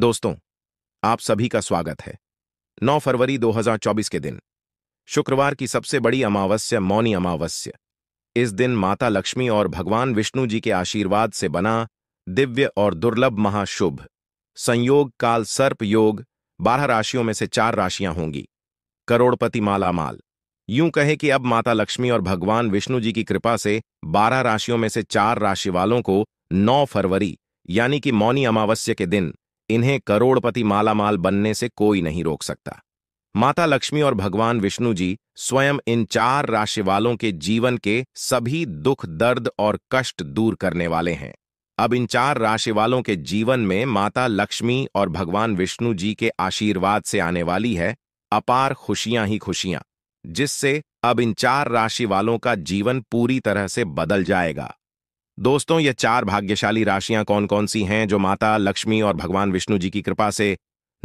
दोस्तों आप सभी का स्वागत है 9 फरवरी 2024 के दिन शुक्रवार की सबसे बड़ी अमावस्या मौनी अमावस्या इस दिन माता लक्ष्मी और भगवान विष्णु जी के आशीर्वाद से बना दिव्य और दुर्लभ महाशुभ संयोग काल सर्प योग बारह राशियों में से चार राशियां होंगी करोड़पति माला माल यूं कहे कि अब माता लक्ष्मी और भगवान विष्णु जी की कृपा से बारह राशियों में से चार राशि वालों को नौ फरवरी यानी कि मौनी अमावस्या के दिन इन्हें करोड़पति मालामाल बनने से कोई नहीं रोक सकता माता लक्ष्मी और भगवान विष्णु जी स्वयं इन चार राशि वालों के जीवन के सभी दुख दर्द और कष्ट दूर करने वाले हैं अब इन चार राशि वालों के जीवन में माता लक्ष्मी और भगवान विष्णु जी के आशीर्वाद से आने वाली है अपार खुशियां ही खुशियां जिससे अब इन चार राशि वालों का जीवन पूरी तरह से बदल जाएगा दोस्तों ये चार भाग्यशाली राशियां कौन कौन सी हैं जो माता लक्ष्मी और भगवान विष्णु जी की कृपा से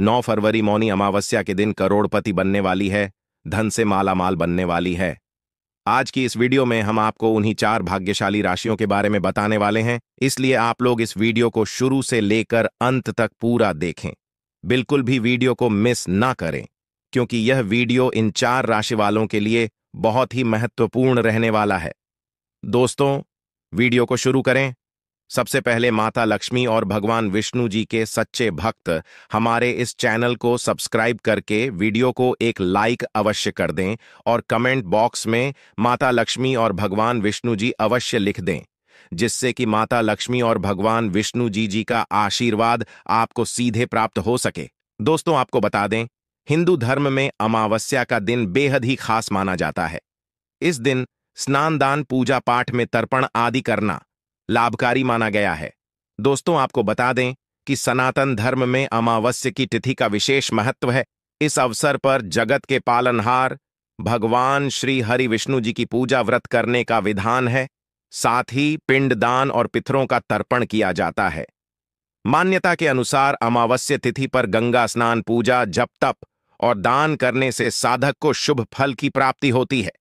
9 फरवरी मौनी अमावस्या के दिन करोड़पति बनने वाली है धन से माला माल बनने वाली है आज की इस वीडियो में हम आपको उन्हीं चार भाग्यशाली राशियों के बारे में बताने वाले हैं इसलिए आप लोग इस वीडियो को शुरू से लेकर अंत तक पूरा देखें बिल्कुल भी वीडियो को मिस ना करें क्योंकि यह वीडियो इन चार राशि वालों के लिए बहुत ही महत्वपूर्ण रहने वाला है दोस्तों वीडियो को शुरू करें सबसे पहले माता लक्ष्मी और भगवान विष्णु जी के सच्चे भक्त हमारे इस चैनल को सब्सक्राइब करके वीडियो को एक लाइक अवश्य कर दें और कमेंट बॉक्स में माता लक्ष्मी और भगवान विष्णु जी अवश्य लिख दें जिससे कि माता लक्ष्मी और भगवान विष्णु जी जी का आशीर्वाद आपको सीधे प्राप्त हो सके दोस्तों आपको बता दें हिंदू धर्म में अमावस्या का दिन बेहद ही खास माना जाता है इस दिन स्नान दान पूजा पाठ में तर्पण आदि करना लाभकारी माना गया है दोस्तों आपको बता दें कि सनातन धर्म में अमावस्या की तिथि का विशेष महत्व है इस अवसर पर जगत के पालनहार भगवान श्री हरि विष्णु जी की पूजा व्रत करने का विधान है साथ ही पिंडदान और पितरों का तर्पण किया जाता है मान्यता के अनुसार अमावस्या तिथि पर गंगा स्नान पूजा जप तप और दान करने से साधक को शुभ फल की प्राप्ति होती है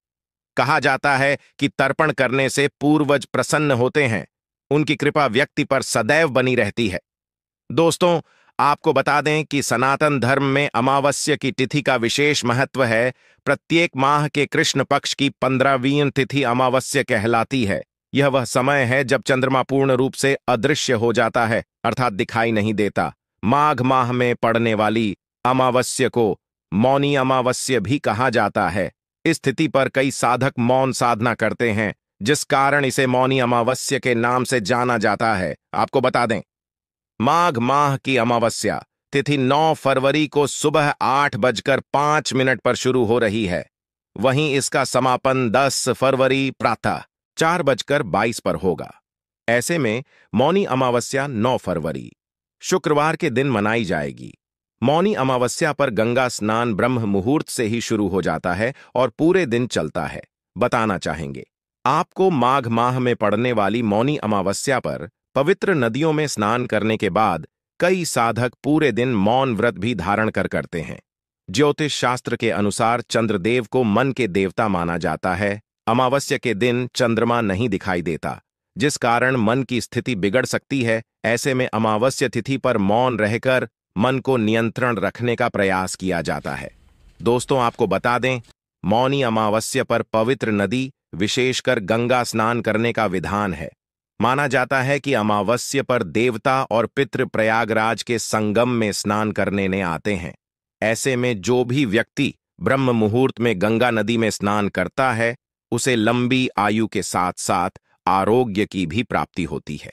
कहा जाता है कि तर्पण करने से पूर्वज प्रसन्न होते हैं उनकी कृपा व्यक्ति पर सदैव बनी रहती है दोस्तों आपको बता दें कि सनातन धर्म में अमावस्या की तिथि का विशेष महत्व है प्रत्येक माह के कृष्ण पक्ष की पंद्रहवीं तिथि अमावस्या कहलाती है यह वह समय है जब चंद्रमा पूर्ण रूप से अदृश्य हो जाता है अर्थात दिखाई नहीं देता माघ माह में पड़ने वाली अमावस्या को मौनी अमावस्या भी कहा जाता है इस स्थिति पर कई साधक मौन साधना करते हैं जिस कारण इसे मौनी अमावस्या के नाम से जाना जाता है आपको बता दें माघ माह की अमावस्या तिथि 9 फरवरी को सुबह आठ बजकर पांच मिनट पर शुरू हो रही है वहीं इसका समापन 10 फरवरी प्रातः चार बजकर बाईस पर होगा ऐसे में मौनी अमावस्या 9 फरवरी शुक्रवार के दिन मनाई जाएगी मौनी अमावस्या पर गंगा स्नान ब्रह्म मुहूर्त से ही शुरू हो जाता है और पूरे दिन चलता है बताना चाहेंगे आपको माघ माह में पड़ने वाली मौनी अमावस्या पर पवित्र नदियों में स्नान करने के बाद कई साधक पूरे दिन मौन व्रत भी धारण कर करते हैं ज्योतिष शास्त्र के अनुसार चंद्रदेव को मन के देवता माना जाता है अमावस्या के दिन चंद्रमा नहीं दिखाई देता जिस कारण मन की स्थिति बिगड़ सकती है ऐसे में अमावस्या तिथि पर मौन रहकर मन को नियंत्रण रखने का प्रयास किया जाता है दोस्तों आपको बता दें मौनी अमावस्या पर पवित्र नदी विशेषकर गंगा स्नान करने का विधान है माना जाता है कि अमावस्या पर देवता और पितृ प्रयागराज के संगम में स्नान करने ने आते हैं ऐसे में जो भी व्यक्ति ब्रह्म मुहूर्त में गंगा नदी में स्नान करता है उसे लंबी आयु के साथ साथ आरोग्य की भी प्राप्ति होती है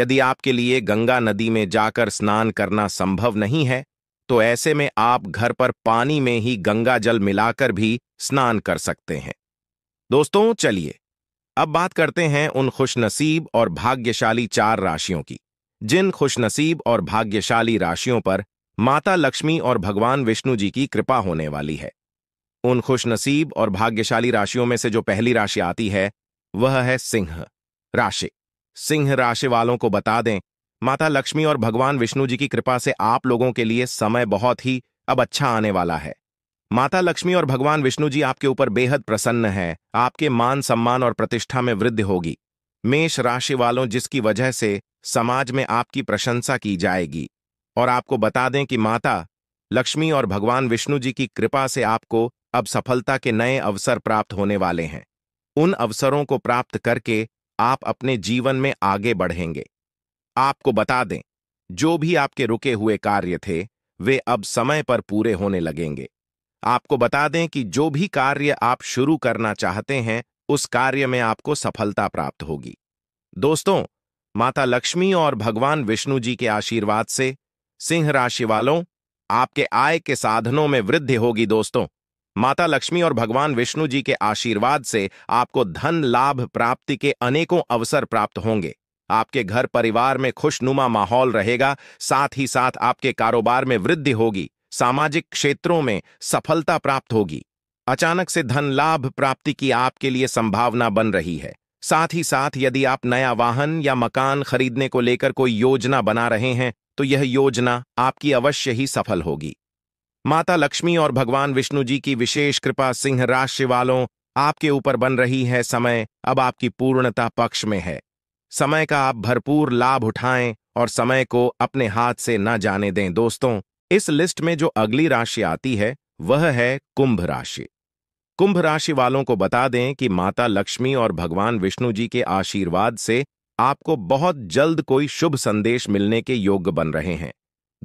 यदि आपके लिए गंगा नदी में जाकर स्नान करना संभव नहीं है तो ऐसे में आप घर पर पानी में ही गंगा जल मिलाकर भी स्नान कर सकते हैं दोस्तों चलिए अब बात करते हैं उन खुशनसीब और भाग्यशाली चार राशियों की जिन खुशनसीब और भाग्यशाली राशियों पर माता लक्ष्मी और भगवान विष्णु जी की कृपा होने वाली है उन खुशनसीब और भाग्यशाली राशियों में से जो पहली राशि आती है वह है सिंह राशि सिंह राशि वालों को बता दें माता लक्ष्मी और भगवान विष्णु जी की कृपा से आप लोगों के लिए समय बहुत ही अब अच्छा आने वाला है माता लक्ष्मी और भगवान विष्णु जी आपके ऊपर बेहद प्रसन्न हैं आपके मान सम्मान और प्रतिष्ठा में वृद्धि होगी मेष राशि वालों जिसकी वजह से समाज में आपकी प्रशंसा की जाएगी और आपको बता दें कि माता लक्ष्मी और भगवान विष्णु जी की कृपा से आपको अब सफलता के नए अवसर प्राप्त होने वाले हैं उन अवसरों को प्राप्त करके आप अपने जीवन में आगे बढ़ेंगे आपको बता दें जो भी आपके रुके हुए कार्य थे वे अब समय पर पूरे होने लगेंगे आपको बता दें कि जो भी कार्य आप शुरू करना चाहते हैं उस कार्य में आपको सफलता प्राप्त होगी दोस्तों माता लक्ष्मी और भगवान विष्णु जी के आशीर्वाद से सिंह राशि वालों आपके आय के साधनों में वृद्धि होगी दोस्तों माता लक्ष्मी और भगवान विष्णु जी के आशीर्वाद से आपको धन लाभ प्राप्ति के अनेकों अवसर प्राप्त होंगे आपके घर परिवार में खुशनुमा माहौल रहेगा साथ ही साथ आपके कारोबार में वृद्धि होगी सामाजिक क्षेत्रों में सफलता प्राप्त होगी अचानक से धन लाभ प्राप्ति की आपके लिए संभावना बन रही है साथ ही साथ यदि आप नया वाहन या मकान खरीदने को लेकर कोई योजना बना रहे हैं तो यह योजना आपकी अवश्य ही सफल होगी माता लक्ष्मी और भगवान विष्णु जी की विशेष कृपा सिंह राशि वालों आपके ऊपर बन रही है समय अब आपकी पूर्णता पक्ष में है समय का आप भरपूर लाभ उठाएं और समय को अपने हाथ से न जाने दें दोस्तों इस लिस्ट में जो अगली राशि आती है वह है कुंभ राशि कुंभ राशि वालों को बता दें कि माता लक्ष्मी और भगवान विष्णु जी के आशीर्वाद से आपको बहुत जल्द कोई शुभ संदेश मिलने के योग्य बन रहे हैं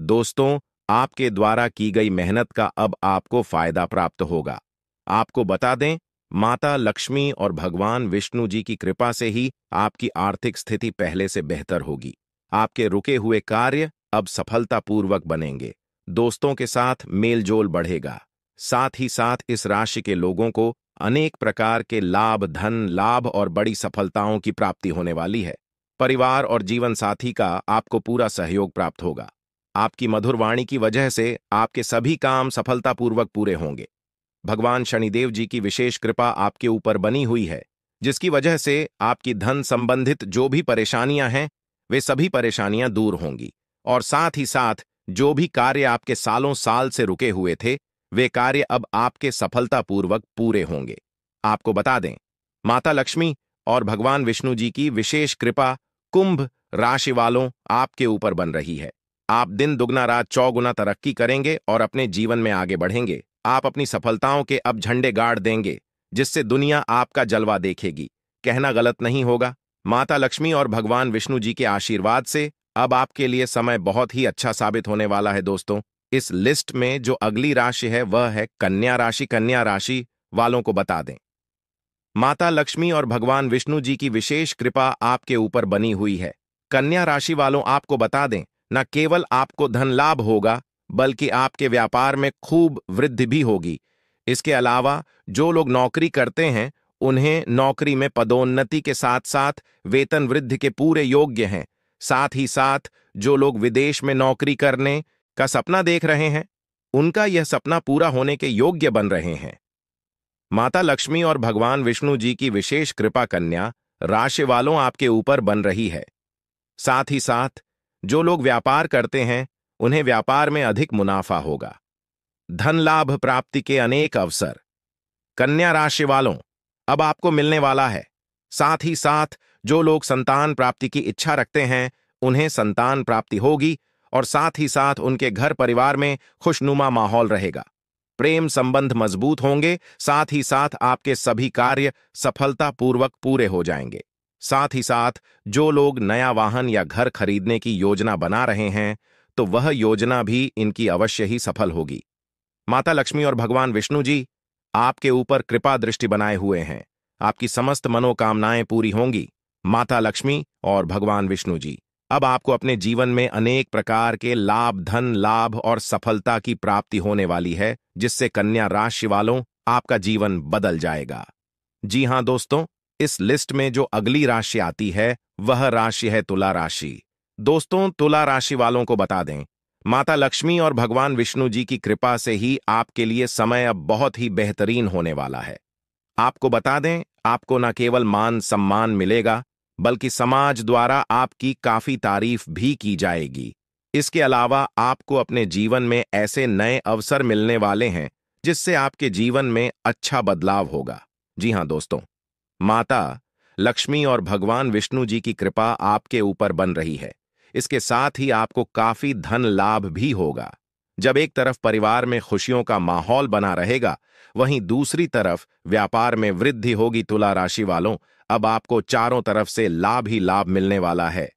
दोस्तों आपके द्वारा की गई मेहनत का अब आपको फायदा प्राप्त होगा आपको बता दें माता लक्ष्मी और भगवान विष्णु जी की कृपा से ही आपकी आर्थिक स्थिति पहले से बेहतर होगी आपके रुके हुए कार्य अब सफलतापूर्वक बनेंगे दोस्तों के साथ मेलजोल बढ़ेगा साथ ही साथ इस राशि के लोगों को अनेक प्रकार के लाभ धन लाभ और बड़ी सफलताओं की प्राप्ति होने वाली है परिवार और जीवन साथी का आपको पूरा सहयोग प्राप्त होगा आपकी मधुर वाणी की वजह से आपके सभी काम सफलतापूर्वक पूरे होंगे भगवान शनिदेव जी की विशेष कृपा आपके ऊपर बनी हुई है जिसकी वजह से आपकी धन संबंधित जो भी परेशानियां हैं वे सभी परेशानियां दूर होंगी और साथ ही साथ जो भी कार्य आपके सालों साल से रुके हुए थे वे कार्य अब आपके सफलतापूर्वक पूरे होंगे आपको बता दें माता लक्ष्मी और भगवान विष्णु जी की विशेष कृपा कुंभ राशि वालों आपके ऊपर बन रही है आप दिन दुगना रात चौगुना तरक्की करेंगे और अपने जीवन में आगे बढ़ेंगे आप अपनी सफलताओं के अब झंडे गाड़ देंगे जिससे दुनिया आपका जलवा देखेगी कहना गलत नहीं होगा माता लक्ष्मी और भगवान विष्णु जी के आशीर्वाद से अब आपके लिए समय बहुत ही अच्छा साबित होने वाला है दोस्तों इस लिस्ट में जो अगली राशि है वह है कन्या राशि कन्या राशि वालों को बता दें माता लक्ष्मी और भगवान विष्णु जी की विशेष कृपा आपके ऊपर बनी हुई है कन्या राशि वालों आपको बता दें न केवल आपको धन लाभ होगा बल्कि आपके व्यापार में खूब वृद्धि भी होगी इसके अलावा जो लोग नौकरी करते हैं उन्हें नौकरी में पदोन्नति के साथ साथ वेतन वृद्धि के पूरे योग्य हैं साथ ही साथ जो लोग विदेश में नौकरी करने का सपना देख रहे हैं उनका यह सपना पूरा होने के योग्य बन रहे हैं माता लक्ष्मी और भगवान विष्णु जी की विशेष कृपा कन्या राशि वालों आपके ऊपर बन रही है साथ ही साथ जो लोग व्यापार करते हैं उन्हें व्यापार में अधिक मुनाफा होगा धन लाभ प्राप्ति के अनेक अवसर कन्या राशि वालों अब आपको मिलने वाला है साथ ही साथ जो लोग संतान प्राप्ति की इच्छा रखते हैं उन्हें संतान प्राप्ति होगी और साथ ही साथ उनके घर परिवार में खुशनुमा माहौल रहेगा प्रेम संबंध मजबूत होंगे साथ ही साथ आपके सभी कार्य सफलतापूर्वक पूरे हो जाएंगे साथ ही साथ जो लोग नया वाहन या घर खरीदने की योजना बना रहे हैं तो वह योजना भी इनकी अवश्य ही सफल होगी माता लक्ष्मी और भगवान विष्णु जी आपके ऊपर कृपा दृष्टि बनाए हुए हैं आपकी समस्त मनोकामनाएं पूरी होंगी माता लक्ष्मी और भगवान विष्णु जी अब आपको अपने जीवन में अनेक प्रकार के लाभ धन लाभ और सफलता की प्राप्ति होने वाली है जिससे कन्या राशि वालों आपका जीवन बदल जाएगा जी हां दोस्तों इस लिस्ट में जो अगली राशि आती है वह राशि है तुला राशि दोस्तों तुला राशि वालों को बता दें माता लक्ष्मी और भगवान विष्णु जी की कृपा से ही आपके लिए समय अब बहुत ही बेहतरीन होने वाला है आपको बता दें आपको न केवल मान सम्मान मिलेगा बल्कि समाज द्वारा आपकी काफी तारीफ भी की जाएगी इसके अलावा आपको अपने जीवन में ऐसे नए अवसर मिलने वाले हैं जिससे आपके जीवन में अच्छा बदलाव होगा जी हाँ दोस्तों माता लक्ष्मी और भगवान विष्णु जी की कृपा आपके ऊपर बन रही है इसके साथ ही आपको काफी धन लाभ भी होगा जब एक तरफ परिवार में खुशियों का माहौल बना रहेगा वहीं दूसरी तरफ व्यापार में वृद्धि होगी तुला राशि वालों अब आपको चारों तरफ से लाभ ही लाभ मिलने वाला है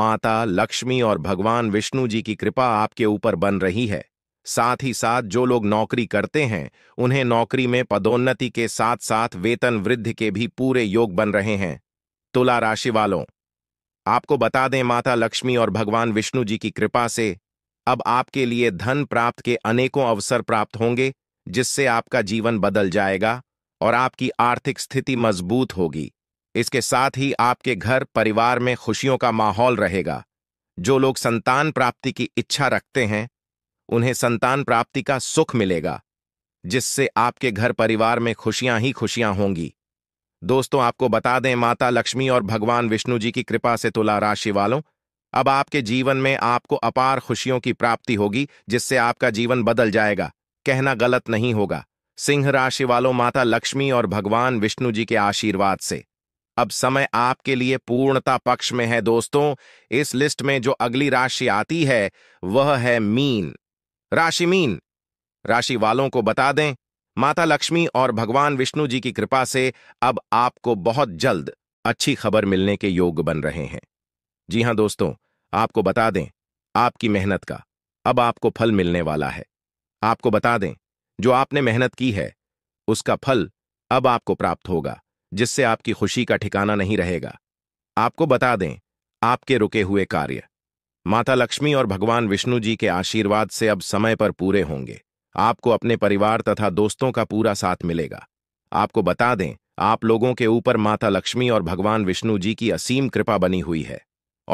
माता लक्ष्मी और भगवान विष्णु जी की कृपा आपके ऊपर बन रही है साथ ही साथ जो लोग नौकरी करते हैं उन्हें नौकरी में पदोन्नति के साथ साथ वेतन वृद्धि के भी पूरे योग बन रहे हैं तुला राशि वालों आपको बता दें माता लक्ष्मी और भगवान विष्णु जी की कृपा से अब आपके लिए धन प्राप्त के अनेकों अवसर प्राप्त होंगे जिससे आपका जीवन बदल जाएगा और आपकी आर्थिक स्थिति मजबूत होगी इसके साथ ही आपके घर परिवार में खुशियों का माहौल रहेगा जो लोग संतान प्राप्ति की इच्छा रखते हैं उन्हें संतान प्राप्ति का सुख मिलेगा जिससे आपके घर परिवार में खुशियां ही खुशियां होंगी दोस्तों आपको बता दें माता लक्ष्मी और भगवान विष्णु जी की कृपा से तुला राशि वालों अब आपके जीवन में आपको अपार खुशियों की प्राप्ति होगी जिससे आपका जीवन बदल जाएगा कहना गलत नहीं होगा सिंह राशि वालों माता लक्ष्मी और भगवान विष्णु जी के आशीर्वाद से अब समय आपके लिए पूर्णता पक्ष में है दोस्तों इस लिस्ट में जो अगली राशि आती है वह है मीन राशिमीन राशि वालों को बता दें माता लक्ष्मी और भगवान विष्णु जी की कृपा से अब आपको बहुत जल्द अच्छी खबर मिलने के योग बन रहे हैं जी हां दोस्तों आपको बता दें आपकी मेहनत का अब आपको फल मिलने वाला है आपको बता दें जो आपने मेहनत की है उसका फल अब आपको प्राप्त होगा जिससे आपकी खुशी का ठिकाना नहीं रहेगा आपको बता दें आपके रुके हुए कार्य माता लक्ष्मी और भगवान विष्णु जी के आशीर्वाद से अब समय पर पूरे होंगे आपको अपने परिवार तथा दोस्तों का पूरा साथ मिलेगा आपको बता दें आप लोगों के ऊपर माता लक्ष्मी और भगवान विष्णु जी की असीम कृपा बनी हुई है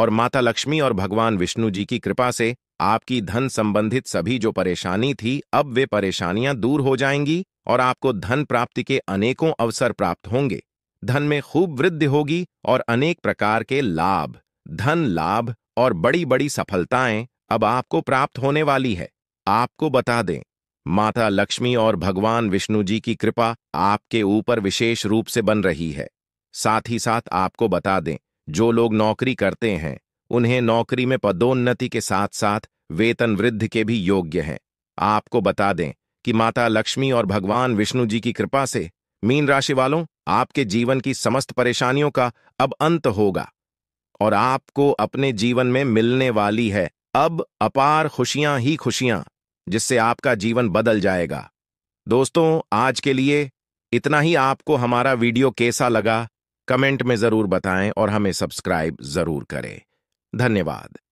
और माता लक्ष्मी और भगवान विष्णु जी की कृपा से आपकी धन संबंधित सभी जो परेशानी थी अब वे परेशानियां दूर हो जाएंगी और आपको धन प्राप्ति के अनेकों अवसर प्राप्त होंगे धन में खूब वृद्धि होगी और अनेक प्रकार के लाभ धन लाभ और बड़ी बड़ी सफलताएं अब आपको प्राप्त होने वाली है आपको बता दें माता लक्ष्मी और भगवान विष्णु जी की कृपा आपके ऊपर विशेष रूप से बन रही है साथ ही साथ आपको बता दें जो लोग नौकरी करते हैं उन्हें नौकरी में पदोन्नति के साथ साथ वेतन वृद्धि के भी योग्य हैं आपको बता दें कि माता लक्ष्मी और भगवान विष्णु जी की कृपा से मीन राशि वालों आपके जीवन की समस्त परेशानियों का अब अंत होगा और आपको अपने जीवन में मिलने वाली है अब अपार खुशियां ही खुशियां जिससे आपका जीवन बदल जाएगा दोस्तों आज के लिए इतना ही आपको हमारा वीडियो कैसा लगा कमेंट में जरूर बताएं और हमें सब्सक्राइब जरूर करें धन्यवाद